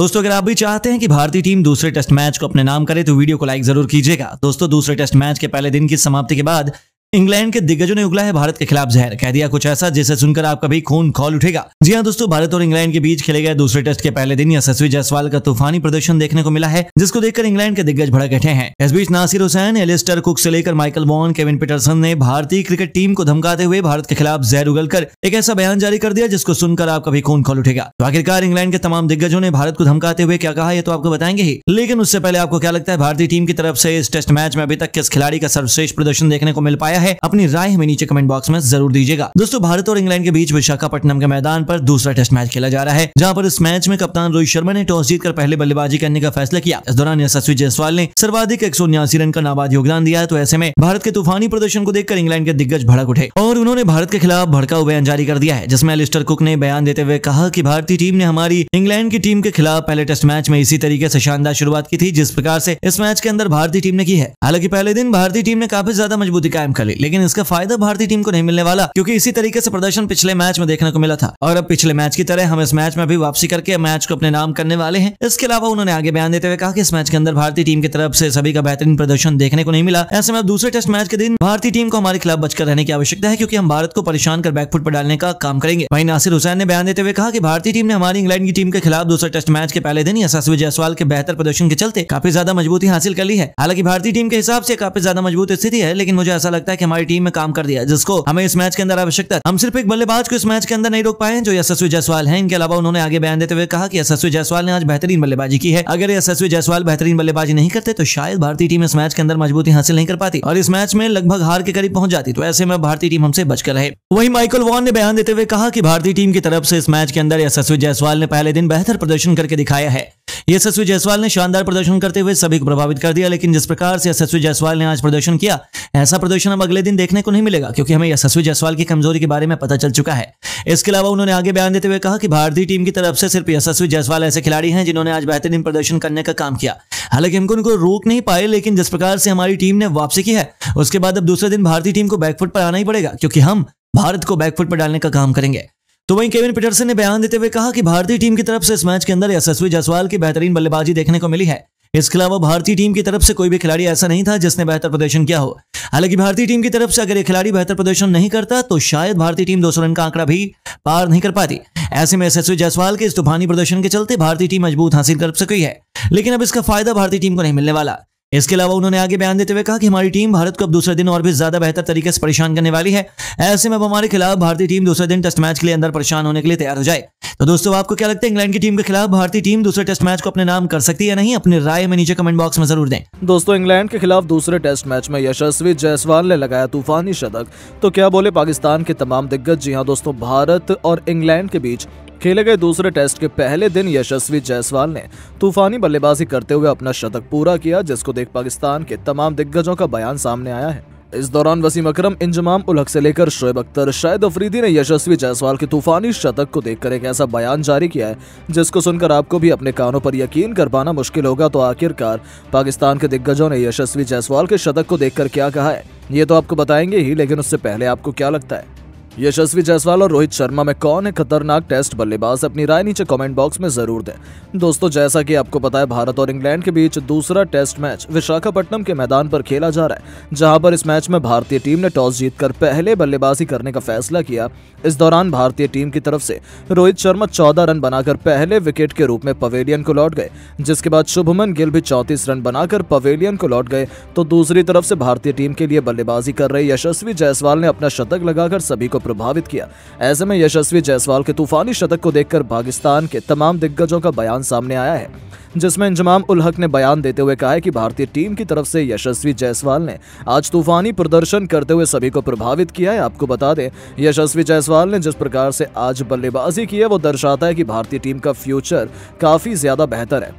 दोस्तों अगर आप भी चाहते हैं कि भारतीय टीम दूसरे टेस्ट मैच को अपने नाम करे तो वीडियो को लाइक जरूर कीजिएगा दोस्तों दूसरे टेस्ट मैच के पहले दिन की समाप्ति के बाद इंग्लैंड के दिग्गजों ने उगला है भारत के खिलाफ जहर कह दिया कुछ ऐसा जिसे सुनकर आपका भी खून खोल उठेगा जी हाँ दोस्तों भारत और इंग्लैंड के बीच खेले गए दूसरे टेस्ट के पहले दिन यशस्वी जायसवाल का तूफानी प्रदर्शन देखने को मिला है जिसको देखकर इंग्लैंड के दिग्गज भड़क बैठे हैं इस बीच नासिर हुसैन एलिस्टर कुक से लेकर माइकल वॉन केविन पीटरसन ने भारतीय क्रिकेट टीम को धमकाते हुए भारत के खिलाफ जहर उगल कर एक ऐसा बयान जारी कर दिया जिसको सुनकर आपका भी खून खोल उठेगा तो आखिरकार इंग्लैंड के तमाम दिग्गजों ने भारत को धमकाते हुए क्या कहा यह तो आपको बताएंगे ही लेकिन उससे पहले आपको क्या लगता है भारतीय टीम की तरफ ऐसी इस टेस्ट मैच में अभी तक किस खिलाड़ी का सर्वश्रेष्ठ प्रदर्शन देखने को मिल पाया है अपनी राय हमें नीचे कमेंट बॉक्स में जरूर दीजिएगा दोस्तों भारत और इंग्लैंड के बीच विशाखापट्टनम के मैदान पर दूसरा टेस्ट मैच खेला जा रहा है जहाँ पर इस मैच में कप्तान रोहित शर्मा ने टॉस जीतकर पहले बल्लेबाजी करने का फैसला किया इस दौरान यशस्वी जायसवाल ने सर्वाधिक एक रन का नाबाद योगदान दिया तो ऐसे में भारत के तूफानी प्रदर्शन को देखकर इंग्लैंड के दिग्गज भड़क उठे और उन्होंने भारत के खिलाफ भड़का बयान जारी कर दिया है जिसमें अलिस्टर कुक ने बयान देते हुए कहा कि भारतीय टीम ने हमारी इंग्लैंड की टीम के खिलाफ पहले टेस्ट मैच में इसी तरीके ऐसी शानदार शुरुआत की थी जिस प्रकार से इस मैच के अंदर भारतीय टीम ने की है हालांकि पहले दिन भारतीय टीम ने काफी ज्यादा मजबूती कायम कर वाली लेकिन इसका फायदा भारतीय टीम को नहीं मिलने वाला क्योंकि इसी तरीके से प्रदर्शन पिछले मैच में देखने को मिला था और अब पिछले मैच की तरह हम इस मैच में भी वापसी करके मैच को अपने नाम करने वाले हैं इसके अलावा उन्होंने आगे बयान देते हुए कहा कि इस मैच के अंदर भारतीय टीम की तरफ से सभी का बेहतरीन प्रदर्शन देखने को नहीं मिला ऐसे में दूसरे टेस्ट मैच के दिन भारतीय टीम को हमारे खिलाफ बचकर रहने की आवश्यकता है क्योंकि हम भारत को परेशान कर बैकफुट पर डालने का काम करेंगे वहीं नासिर हुसैन ने बयान देते हुए कहा कि भारतीय टीम ने हमारी इंग्लैंड की टीम के खिलाफ दूसरे टेस्ट मैच के पहले दिन यशस्वी जायसवाल के बेहतर प्रदर्शन के चलते काफी ज्यादा मजबूती हासिल कर ली है हालांकि भारतीय टीम के हिसाब से काफी ज्यादा मजबूत स्थिति है लेकिन मुझे ऐसा लगता है कि हमारी टीम में काम कर दिया जिसको हमें इस मैच के अंदर आवश्यकता हम सिर्फ एक बल्लेबाज को इस मैच के अंदर नहीं रोक पाए जो यशस्वी जयसवाल है इनके अलावा उन्होंने आगे बयान देते हुए कहा कि यशस्वी जायसवाल ने आज बेहतरीन बल्लेबाजी की है अगर यशस्वी जयसवाल बेहतरीन बल्लेबाजी नहीं करते तो शायद भारतीय टीम इस मैच के अंदर मजबूती हासिल नहीं कर पाती और इस मैच में लगभग हार के करीब पहुंच जाती तो ऐसे में भारतीय टीम हमसे बचकर रहे वही माइकल वॉन ने बयान देते हुए कहा कि भारतीय टीम की तरफ से इस मैच के अंदर यशस्वी जयसवाल ने पहले दिन बेहतर प्रदर्शन करके दिखाया है यशस्वी जायसवाल ने शानदार प्रदर्शन करते हुए सभी को प्रभावित कर दिया लेकिन जिस प्रकार से यशस्वी जायसवाल ने आज प्रदर्शन किया ऐसा प्रदर्शन अब अगले दिन देखने को नहीं मिलेगा क्योंकि हमें यशस्वी जायसवाल की कमजोरी के बारे में पता चल चुका है इसके अलावा उन्होंने आगे बयान देते हुए कहा कि भारतीय टीम की तरफ से सिर्फ यशस्वी जायसवाल ऐसे खिलाड़ी हैं जिन्होंने आज बेहतरीन प्रदर्शन करने का काम किया हालांकि हमको उनको रोक नहीं पाए लेकिन जिस प्रकार से हमारी टीम ने वापसी की है उसके बाद अब दूसरे दिन भारतीय टीम को बैकफुट पर आना ही पड़ेगा क्योंकि हम भारत को बैकफुट पर डालने का काम करेंगे तो वहीं केविन पीटरसन ने बयान देते हुए कहा कि भारतीय टीम की तरफ से इस मैच के अंदर यशस्वी जसवाल की बेहतरीन बल्लेबाजी देखने को मिली है इसके अलावा भारतीय टीम की तरफ से कोई भी खिलाड़ी ऐसा नहीं था जिसने बेहतर प्रदर्शन किया हो हालांकि भारतीय टीम की तरफ से अगर ये खिलाड़ी बेहतर प्रदर्शन नहीं करता तो शायद भारतीय टीम सौ रन का आंकड़ा भी पार नहीं कर पाती ऐसे में यशस्वी जायसवाल के इस तूफानी प्रदर्शन के चलते भारतीय टीम मजबूत हासिल कर सकी है लेकिन अब इसका फायदा भारतीय टीम को नहीं मिलने वाला इसके अलावा उन्होंने आगे बयान देते हुए कहा कि हमारी टीम भारत को अब दूसरे दिन और भी ज्यादा बेहतर तरीके से परेशान करने वाली है ऐसे में अब हमारे खिलाफ भारतीय टीम दूसरे दिन टेस्ट मैच के लिए अंदर परेशान होने के लिए तैयार हो जाए तो दोस्तों आपको क्या लगता है इंग्लैंड की टीम के खिलाफ भारतीय टीम दूसरे टेस्ट मैच को अपने नाम कर सकती है या नहीं अपने राय में नीचे कमेंट बॉक्स में जरूर दें दोस्तों इंग्लैंड के खिलाफ दूसरे टेस्ट मैच में यशस्वी जायसवाल ने लगाया तूफानी शतक तो क्या बोले पाकिस्तान के तमाम दिग्गज जी हाँ दोस्तों भारत और इंग्लैंड के बीच खेले गए दूसरे टेस्ट के पहले दिन यशस्वी जायसवाल ने तूफानी बल्लेबाजी करते हुए अपना शतक पूरा किया जिसको देख पाकिस्तान के तमाम दिग्गजों का बयान सामने आया है इस दौरान वसीम अकरम इंजमाम उलहक से लेकर शोएब अख्तर शाहिद अफरीदी ने यशस्वी जायसवाल के तूफानी शतक को देखकर एक ऐसा बयान जारी किया है जिसको सुनकर आपको भी अपने कानों पर यकीन कर पाना मुश्किल होगा तो आखिरकार पाकिस्तान के दिग्गजों ने यशस्वी जायसवाल के शतक को देखकर क्या कहा है ये तो आपको बताएंगे ही लेकिन उससे पहले आपको क्या लगता है यशस्वी जायसवाल और रोहित शर्मा में कौन है खतरनाक टेस्ट बल्लेबाज अपनी राय नीचे कमेंट बॉक्स में जरूर दें दोस्तों जैसा कि आपको पता है भारत और इंग्लैंड के बीच दूसरा टेस्ट मैच विशाखापट्टनम के मैदान पर खेला जा रहा है जहां पर इस मैच में भारतीय टीम ने टॉस जीतकर पहले बल्लेबाजी करने का फैसला किया इस दौरान भारतीय टीम की तरफ से रोहित शर्मा चौदह रन बनाकर पहले विकेट के रूप में पवेलियन को लौट गए जिसके बाद शुभमन गिल भी चौतीस रन बनाकर पवेलियन को लौट गए तो दूसरी तरफ से भारतीय टीम के लिए बल्लेबाजी कर रहे यशस्वी जायसवाल ने अपना शतक लगाकर सभी को प्रभावित किया ऐसे में यशस्वी जायसवाल के तूफानी शतक को देखकर पाकिस्तान के तमाम दिग्गजों का बयान सामने आया है जिसमें इंजमाम उल हक ने बयान देते हुए कहा है कि भारतीय टीम की तरफ से यशस्वी जायसवाल ने आज तूफानी प्रदर्शन करते हुए सभी को प्रभावित किया है आपको बता दें यशस्वी जायसवाल ने जिस प्रकार से आज बल्लेबाजी की है वो दर्शाता है कि भारतीय टीम का फ्यूचर काफी ज्यादा बेहतर है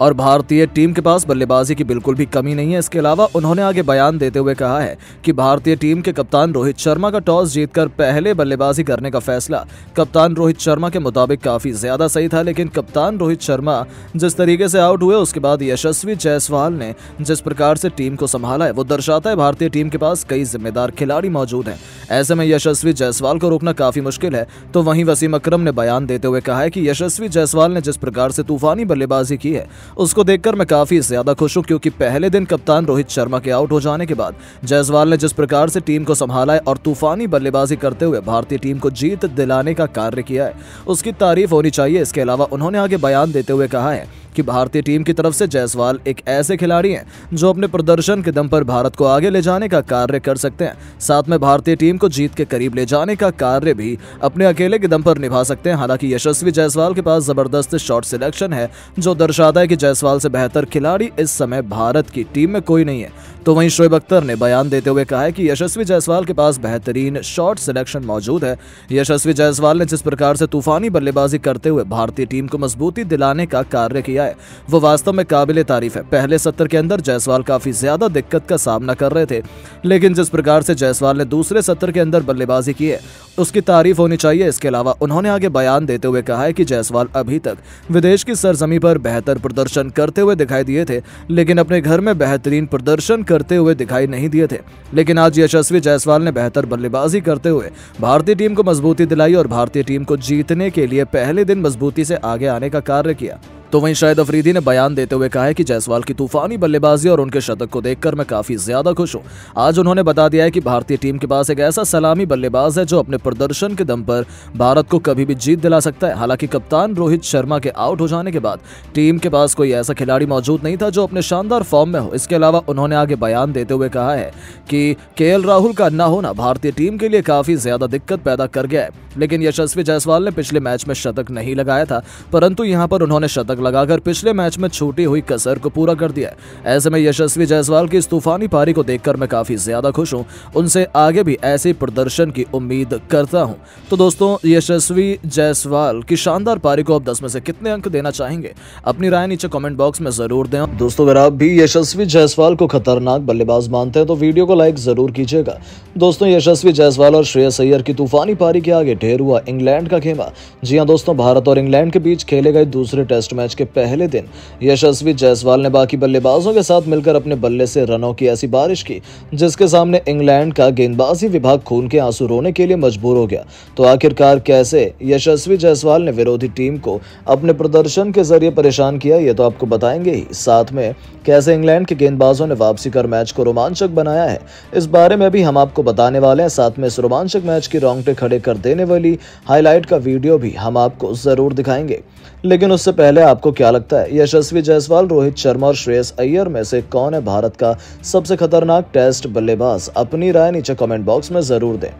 और भारतीय टीम के पास बल्लेबाजी की बिल्कुल भी कमी नहीं है इसके अलावा उन्होंने आगे बयान देते हुए कहा है कि भारतीय टीम के कप्तान रोहित शर्मा का टॉस जीतकर पहले बल्लेबाजी करने का फैसला कप्तान रोहित शर्मा के मुताबिक काफी ज्यादा सही था लेकिन कप्तान रोहित शर्मा जिस तरीके से आउट हुए उसके बाद यशस्वी जायसवाल ने जिस प्रकार से टीम को संभाला है वो दर्शाता है भारतीय टीम के पास कई जिम्मेदार खिलाड़ी मौजूद है ऐसे में यशस्वी जायसवाल को रोकना काफी मुश्किल है तो वहीं वसीम अक्रम ने बयान देते हुए कहा है कि यशस्वी जायसवाल ने जिस प्रकार से तूफानी बल्लेबाजी की है उसको देखकर मैं काफी ज्यादा खुश हूँ क्योंकि पहले दिन कप्तान रोहित शर्मा के आउट हो जाने के बाद जायसवाल ने जिस प्रकार से टीम को संभाला है और तूफानी बल्लेबाजी करते हुए भारतीय टीम को जीत दिलाने का कार्य किया है उसकी तारीफ होनी चाहिए इसके अलावा उन्होंने आगे बयान देते हुए कहा है कि भारतीय टीम की तरफ से जायसवाल एक ऐसे खिलाड़ी हैं जो अपने प्रदर्शन के दम पर भारत को आगे ले जाने का कार्य कर सकते हैं साथ में भारतीय टीम को जीत के करीब ले जाने का कार्य भी अपने अकेले के दम पर निभा सकते हैं हालांकि यशस्वी जायसवाल के पास जबरदस्त शॉर्ट सिलेक्शन है जो दर्शाता है कि जायसवाल से बेहतर खिलाड़ी इस समय भारत की टीम में कोई नहीं है तो वहीं शोएब अख्तर ने बयान देते हुए कहा है कि यशस्वी जायसवाल के पास बेहतरीन शॉर्ट सिलेक्शन मौजूद है यशस्वी जायसवाल ने जिस प्रकार से तूफानी बल्लेबाजी करते हुए भारतीय टीम को मजबूती दिलाने का कार्य किया लिया है वो वास्तव में काबिल तारीफ है पहले सत्र के अंदर जायसवाल काफी ज्यादा दिक्कत का सामना कर रहे थे लेकिन जिस प्रकार से जायसवाल ने दूसरे सत्र के अंदर बल्लेबाजी की है उसकी तारीफ होनी चाहिए इसके अलावा उन्होंने आगे बयान देते हुए कहा है कि जायसवाल अभी तक विदेश की सरजमी पर बेहतर प्रदर्शन करते हुए दिखाई दिए थे लेकिन अपने घर में बेहतरीन प्रदर्शन करते हुए दिखाई नहीं दिए थे लेकिन आज यशस्वी जायसवाल ने बेहतर बल्लेबाजी करते हुए भारतीय टीम को मजबूती दिलाई और भारतीय टीम को जीतने के लिए पहले दिन मजबूती से आगे आने का कार्य किया तो वहीं शायद अफरीदी ने बयान देते हुए कहा है कि जायसवाल की तूफानी बल्लेबाजी और उनके शतक को देखकर मैं काफी ज्यादा खुश हूं आज उन्होंने बता दिया है कि भारतीय टीम के पास एक ऐसा सलामी बल्लेबाज है जो अपने प्रदर्शन के दम पर भारत को कभी भी जीत दिला सकता है हालांकि कप्तान रोहित शर्मा के आउट हो जाने के बाद टीम के पास कोई ऐसा खिलाड़ी मौजूद नहीं था जो अपने शानदार फॉर्म में हो इसके अलावा उन्होंने आगे बयान देते हुए कहा है कि के राहुल का न होना भारतीय टीम के लिए काफी ज्यादा दिक्कत पैदा कर गया है लेकिन यशस्वी जायसवाल ने पिछले मैच में शतक नहीं लगाया था परंतु यहाँ पर उन्होंने शतक शतक लगाकर पिछले मैच में छोटी हुई कसर को पूरा कर दिया ऐसे में यशस्वी जायसवाल की इस तूफानी पारी को देखकर मैं काफी ज्यादा खुश हूँ उनसे आगे भी ऐसे प्रदर्शन की उम्मीद करता हूँ तो दोस्तों यशस्वी जायसवाल की शानदार पारी को आप दस में से कितने अंक देना चाहेंगे अपनी राय नीचे कॉमेंट बॉक्स में जरूर दें दोस्तों अगर आप भी यशस्वी जायसवाल को खतरनाक बल्लेबाज मानते हैं तो वीडियो को लाइक जरूर कीजिएगा दोस्तों यशस्वी जायसवाल और श्रेय सैयर की तूफानी पारी के आगे ढेर हुआ इंग्लैंड का खेमा जी हाँ दोस्तों भारत और इंग्लैंड के बीच खेले गए दूसरे टेस्ट मैच मैच के पहले दिन यशस्वी जायसवाल ने बाकी बल्लेबाजों के साथ मिलकर अपने बल्ले से रनों की ऐसी बारिश की जिसके सामने इंग्लैंड का गेंदबाजी विभाग खून के आंसू रोने के लिए मजबूर हो गया तो आखिरकार कैसे यशस्वी जायसवाल ने विरोधी टीम को अपने प्रदर्शन के जरिए परेशान किया ये तो आपको बताएंगे ही साथ में कैसे इंग्लैंड के गेंदबाजों ने वापसी कर मैच को रोमांचक बनाया है इस बारे में भी हम आपको बताने वाले हैं साथ में इस रोमांचक मैच की रोंगटे खड़े कर देने वाली हाईलाइट का वीडियो भी हम आपको जरूर दिखाएंगे लेकिन उससे पहले आप आपको क्या लगता है यशस्वी जायसवाल रोहित शर्मा और श्रेयस अय्यर में से कौन है भारत का सबसे खतरनाक टेस्ट बल्लेबाज अपनी राय नीचे कमेंट बॉक्स में जरूर दें